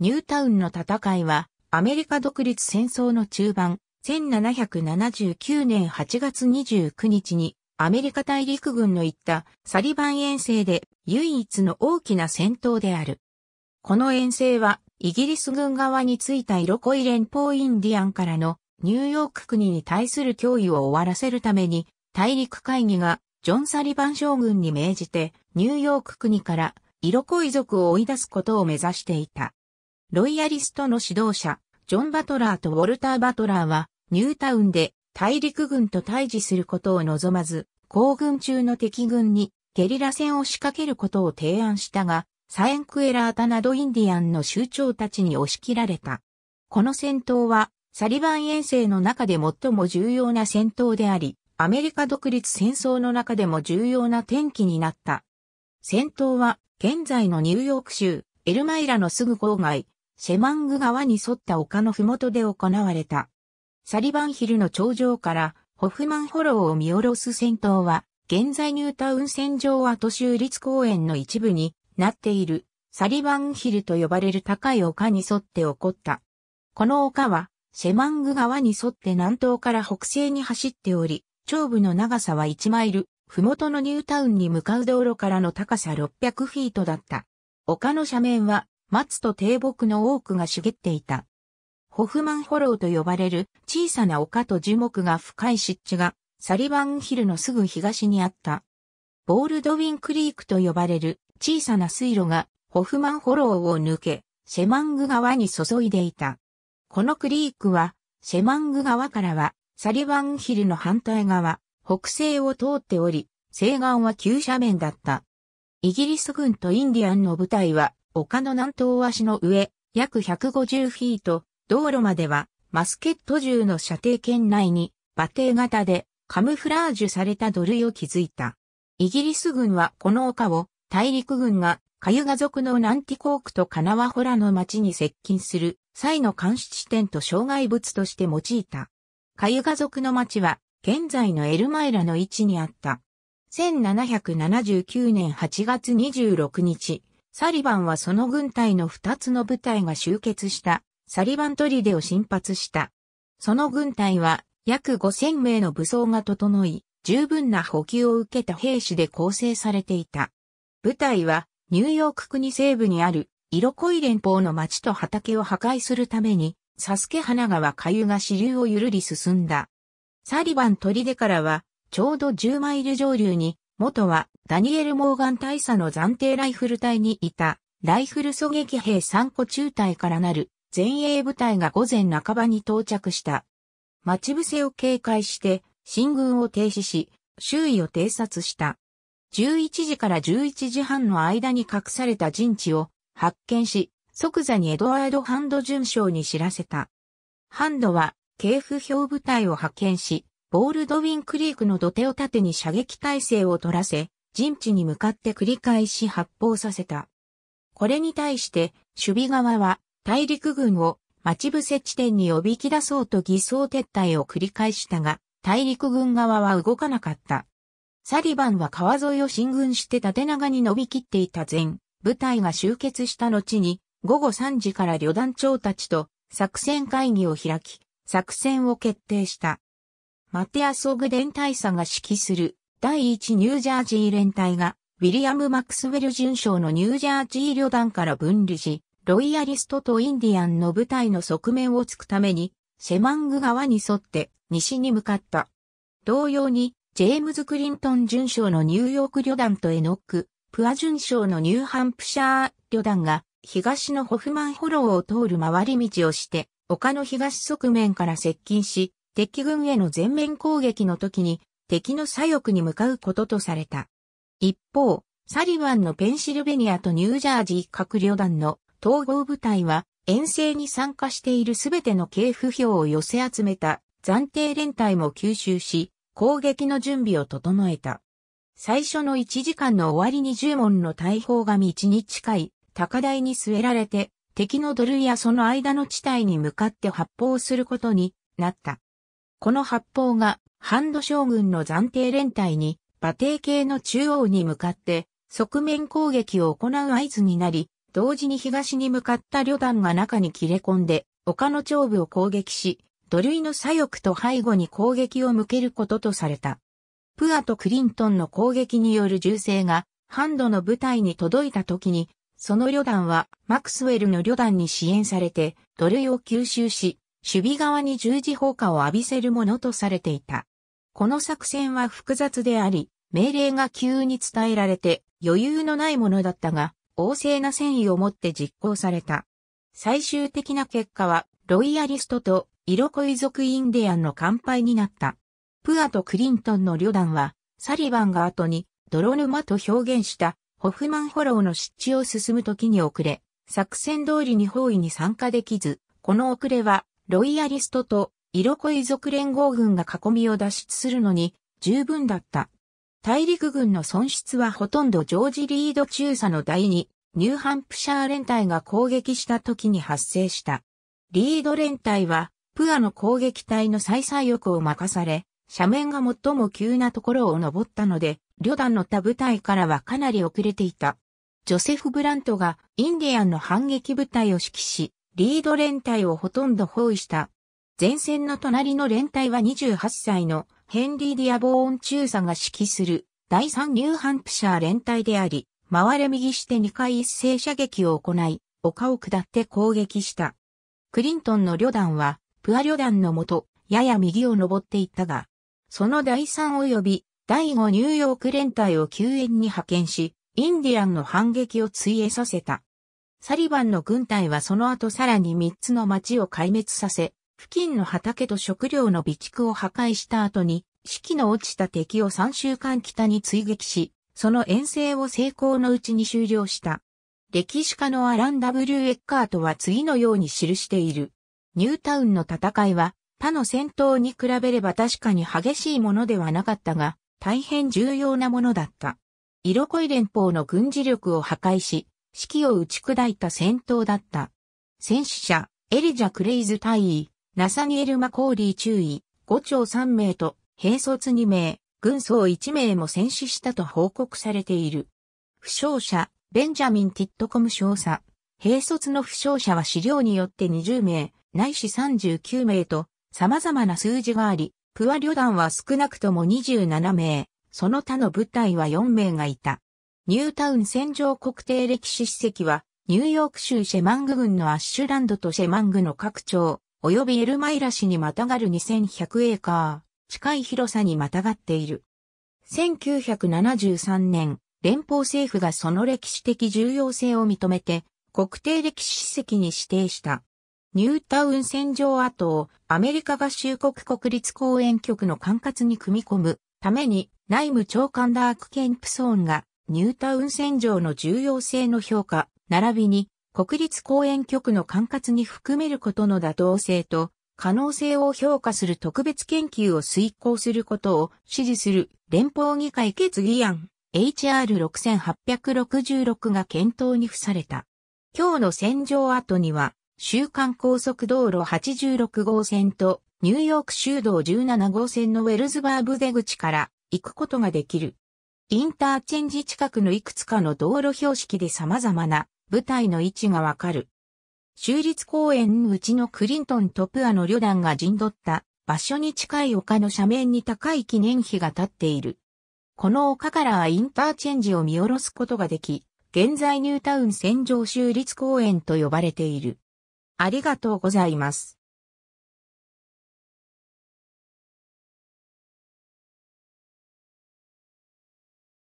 ニュータウンの戦いは、アメリカ独立戦争の中盤、1779年8月29日に、アメリカ大陸軍の行ったサリバン遠征で唯一の大きな戦闘である。この遠征はイギリス軍側についたイロコイ連邦インディアンからのニューヨーク国に対する脅威を終わらせるために大陸会議がジョン・サリバン将軍に命じてニューヨーク国からイロコイ族を追い出すことを目指していた。ロイヤリストの指導者、ジョン・バトラーとウォルター・バトラーは、ニュータウンで大陸軍と対峙することを望まず、行軍中の敵軍にゲリラ戦を仕掛けることを提案したが、サエンクエラータなどインディアンの州長たちに押し切られた。この戦闘は、サリバン遠征の中で最も重要な戦闘であり、アメリカ独立戦争の中でも重要な転機になった。戦闘は、現在のニューヨーク州、エルマイラのすぐ郊外、シェマング川に沿った丘の麓で行われた。サリバンヒルの頂上からホフマンホローを見下ろす戦闘は、現在ニュータウン戦場跡州立公園の一部になっているサリバンヒルと呼ばれる高い丘に沿って起こった。この丘は、シェマング川に沿って南東から北西に走っており、頂部の長さは1マイル、麓のニュータウンに向かう道路からの高さ600フィートだった。丘の斜面は松と低木の多くが茂っていた。ホフマンホローと呼ばれる小さな丘と樹木が深い湿地がサリバンヒルのすぐ東にあった。ボールドウィンクリークと呼ばれる小さな水路がホフマンホローを抜け、セマング川に注いでいた。このクリークは、セマング川からはサリバンヒルの反対側、北西を通っており、西岸は急斜面だった。イギリス軍とインディアンの部隊は丘の南東足の上、約150フィート、道路までは、マスケット銃の射程圏内に、馬蹄型で、カムフラージュされた土塁を築いた。イギリス軍はこの丘を、大陸軍が、カユガ族のナンティコークとカナワホラの町に接近する際の監視地点と障害物として用いた。カユガ族の町は現在のエルマイラの位置にあった。1779年8月26日、サリバンはその軍隊の二つの部隊が集結したサリバン砦を進発した。その軍隊は約5000名の武装が整い、十分な補給を受けた兵士で構成されていた。部隊はニューヨーク国西部にあるイロコイ連邦の町と畑を破壊するために、サスケ花川下流が支流をゆるり進んだ。サリバン砦からは、ちょうど10マイル上流に元はダニエル・モーガン大佐の暫定ライフル隊にいた、ライフル狙撃兵3個中隊からなる前衛部隊が午前半ばに到着した。待ち伏せを警戒して進軍を停止し、周囲を偵察した。11時から11時半の間に隠された陣地を発見し、即座にエドワード・ハンド准将に知らせた。ハンドは、警府表部隊を派遣し、ボールドウィンクリークの土手を盾に射撃体制を取らせ、陣地に向かって繰り返し発砲させた。これに対して、守備側は、大陸軍を待ち伏せ地点におびき出そうと偽装撤退を繰り返したが、大陸軍側は動かなかった。サリバンは川沿いを進軍して縦長に伸びきっていた前、部隊が集結した後に、午後3時から旅団長たちと作戦会議を開き、作戦を決定した。マテアソグ連隊佐が指揮する第一ニュージャージー連隊がウィリアム・マクスウェル巡将のニュージャージー旅団から分離し、ロイヤリストとインディアンの部隊の側面をつくために、セマング川に沿って西に向かった。同様に、ジェームズ・クリントン巡将のニューヨーク旅団とエノック、プア巡将のニューハンプシャー旅団が、東のホフマンホローを通る回り道をして、丘の東側面から接近し、敵軍への全面攻撃の時に敵の左翼に向かうこととされた。一方、サリバンのペンシルベニアとニュージャージー各旅団の統合部隊は遠征に参加しているすべての警負票を寄せ集めた暫定連隊も吸収し、攻撃の準備を整えた。最初の1時間の終わりに10門の大砲が道に近い高台に据えられて敵の土塁やその間の地帯に向かって発砲することになった。この発砲が、ハンド将軍の暫定連隊に、馬蹄系の中央に向かって、側面攻撃を行う合図になり、同時に東に向かった旅団が中に切れ込んで、丘の長部を攻撃し、土塁の左翼と背後に攻撃を向けることとされた。プアとクリントンの攻撃による銃声が、ハンドの部隊に届いた時に、その旅団はマクスウェルの旅団に支援されて、土塁を吸収し、守備側に十字砲火を浴びせるものとされていた。この作戦は複雑であり、命令が急に伝えられて余裕のないものだったが、旺盛な戦意を持って実行された。最終的な結果は、ロイヤリストと色恋族インディアンの乾杯になった。プアとクリントンの旅団は、サリバンが後に泥沼と表現したホフマンホローの湿地を進む時に遅れ、作戦通りに包囲に参加できず、この遅れはロイヤリストと色恋族連合軍が囲みを脱出するのに十分だった。大陸軍の損失はほとんどジョージ・リード中佐の第2、ニューハンプシャー連隊が攻撃した時に発生した。リード連隊は、プアの攻撃隊の再左翼を任され、斜面が最も急なところを登ったので、旅団の他部隊からはかなり遅れていた。ジョセフ・ブラントがインディアンの反撃部隊を指揮し、リード連隊をほとんど包囲した。前線の隣の連隊は28歳のヘンリー・ディアボーン中佐が指揮する第3ニューハンプシャー連隊であり、回れ右して2回一斉射撃を行い、丘を下って攻撃した。クリントンの旅団は、プア旅団のもと、やや右を登っていったが、その第3及び第5ニューヨーク連隊を救援に派遣し、インディアンの反撃を追えさせた。サリバンの軍隊はその後さらに3つの町を壊滅させ、付近の畑と食料の備蓄を破壊した後に、士気の落ちた敵を3週間北に追撃し、その遠征を成功のうちに終了した。歴史家のアラン・ダブルエッカートは次のように記している。ニュータウンの戦いは他の戦闘に比べれば確かに激しいものではなかったが、大変重要なものだった。色ロ連邦の軍事力を破壊し、指揮を打ち砕いた戦闘だった。戦死者、エリジャ・クレイズ大尉、ナサニエル・マコーリー中尉、5長3名と、兵卒2名、軍曹1名も戦死したと報告されている。負傷者、ベンジャミン・ティットコム少佐。兵卒の負傷者は資料によって20名、ないし39名と、様々な数字があり、プア旅団は少なくとも27名、その他の部隊は4名がいた。ニュータウン戦場国定歴史史跡は、ニューヨーク州シェマング郡のアッシュランドとシェマングの各張、及びエルマイラ市にまたがる2100エーカー、近い広さにまたがっている。1973年、連邦政府がその歴史的重要性を認めて、国定歴史史跡に指定した。ニュータウン戦場跡をアメリカ合衆国国立公園局の管轄に組み込むために内務長官ダーク・ケンプソーンがニュータウン戦場の重要性の評価、並びに国立公園局の管轄に含めることの妥当性と可能性を評価する特別研究を遂行することを支持する連邦議会決議案 HR6866 が検討に付された。今日の戦場後には週刊高速道路86号線とニューヨーク州道17号線のウェルズバーブ出口から行くことができる。インターチェンジ近くのいくつかの道路標識で様々な舞台の位置がわかる。州立公園うちのクリントントプアの旅団が陣取った場所に近い丘の斜面に高い記念碑が立っている。この丘からはインターチェンジを見下ろすことができ、現在ニュータウン戦場州立公園と呼ばれている。ありがとうございます。